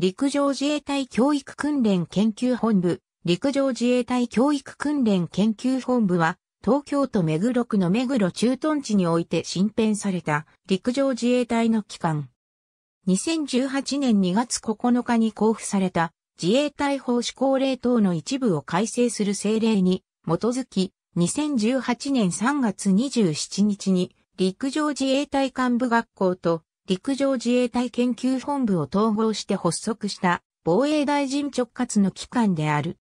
陸上自衛隊教育訓練研究本部、陸上自衛隊教育訓練研究本部は、東京都目黒区の目黒駐屯地において新編された陸上自衛隊の機関。2018年2月9日に交付された自衛隊法施行令等の一部を改正する政令に基づき、2018年3月27日に陸上自衛隊幹部学校と陸上自衛隊研究本部を統合して発足した防衛大臣直轄の機関である。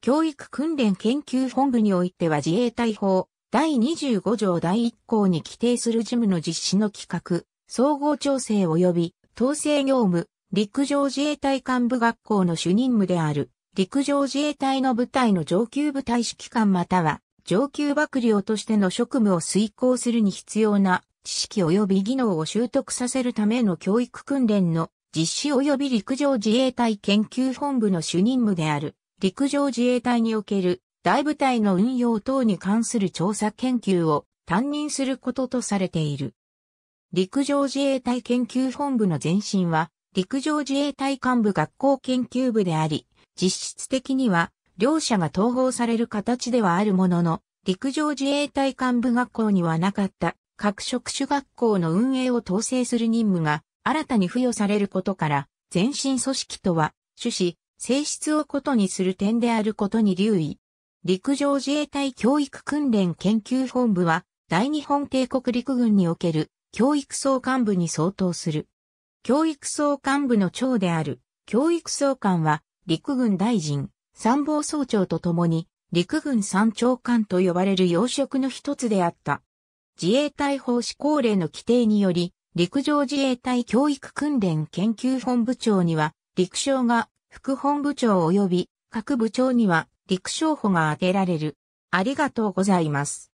教育訓練研究本部においては自衛隊法第25条第1項に規定する事務の実施の企画、総合調整及び統制業務、陸上自衛隊幹部学校の主任務である、陸上自衛隊の部隊の上級部隊指揮官または上級幕僚としての職務を遂行するに必要な知識及び技能を習得させるための教育訓練の実施及び陸上自衛隊研究本部の主任務である陸上自衛隊における大部隊の運用等に関する調査研究を担任することとされている。陸上自衛隊研究本部の前身は陸上自衛隊幹部学校研究部であり、実質的には両者が統合される形ではあるものの、陸上自衛隊幹部学校にはなかった各職種学校の運営を統制する任務が新たに付与されることから、前身組織とは、趣旨、性質を異にする点であることに留意。陸上自衛隊教育訓練研究本部は、大日本帝国陸軍における教育総監部に相当する。教育総監部の長である教育総監は、陸軍大臣、参謀総長とともに、陸軍三長官と呼ばれる要職の一つであった。自衛隊法施行令の規定により、陸上自衛隊教育訓練研究本部長には、陸将が副本部長及び各部長には陸将補が充てられる。ありがとうございます。